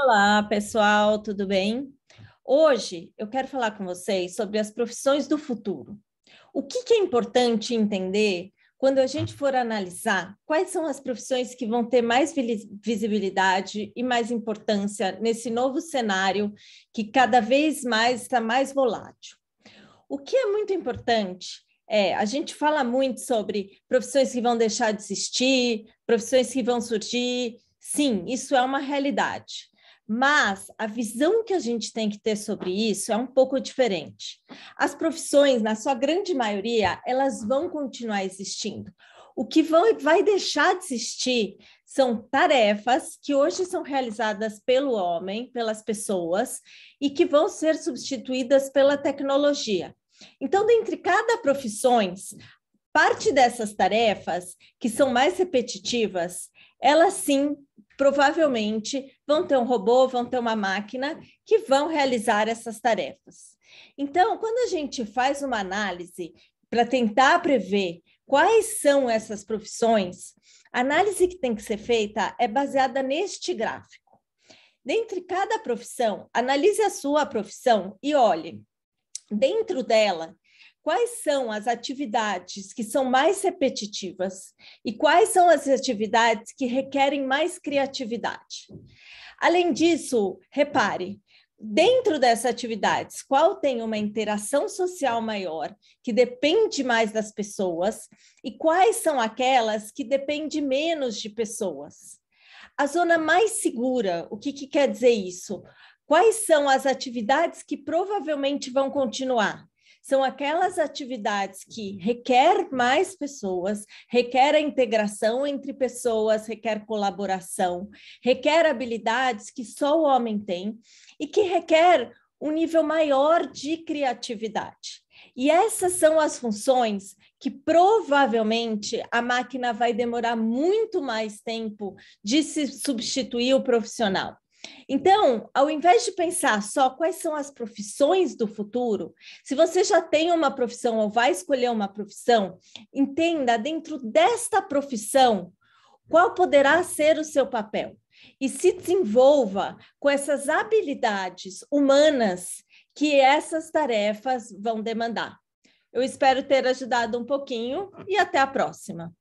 Olá, pessoal, tudo bem? Hoje eu quero falar com vocês sobre as profissões do futuro. O que, que é importante entender quando a gente for analisar quais são as profissões que vão ter mais visibilidade e mais importância nesse novo cenário que cada vez mais está mais volátil. O que é muito importante é, a gente fala muito sobre profissões que vão deixar de existir, profissões que vão surgir. Sim, isso é uma realidade. Mas a visão que a gente tem que ter sobre isso é um pouco diferente. As profissões, na sua grande maioria, elas vão continuar existindo. O que vai deixar de existir são tarefas que hoje são realizadas pelo homem, pelas pessoas, e que vão ser substituídas pela tecnologia. Então, dentre cada profissões, parte dessas tarefas que são mais repetitivas, elas sim provavelmente vão ter um robô, vão ter uma máquina que vão realizar essas tarefas. Então, quando a gente faz uma análise para tentar prever quais são essas profissões, a análise que tem que ser feita é baseada neste gráfico. Dentre cada profissão, analise a sua profissão e olhe, dentro dela, quais são as atividades que são mais repetitivas e quais são as atividades que requerem mais criatividade. Além disso, repare, dentro dessas atividades, qual tem uma interação social maior, que depende mais das pessoas, e quais são aquelas que dependem menos de pessoas. A zona mais segura, o que, que quer dizer isso? Quais são as atividades que provavelmente vão continuar? são aquelas atividades que requer mais pessoas, requer a integração entre pessoas, requer colaboração, requer habilidades que só o homem tem e que requer um nível maior de criatividade. E essas são as funções que provavelmente a máquina vai demorar muito mais tempo de se substituir o profissional. Então, ao invés de pensar só quais são as profissões do futuro, se você já tem uma profissão ou vai escolher uma profissão, entenda dentro desta profissão qual poderá ser o seu papel e se desenvolva com essas habilidades humanas que essas tarefas vão demandar. Eu espero ter ajudado um pouquinho e até a próxima.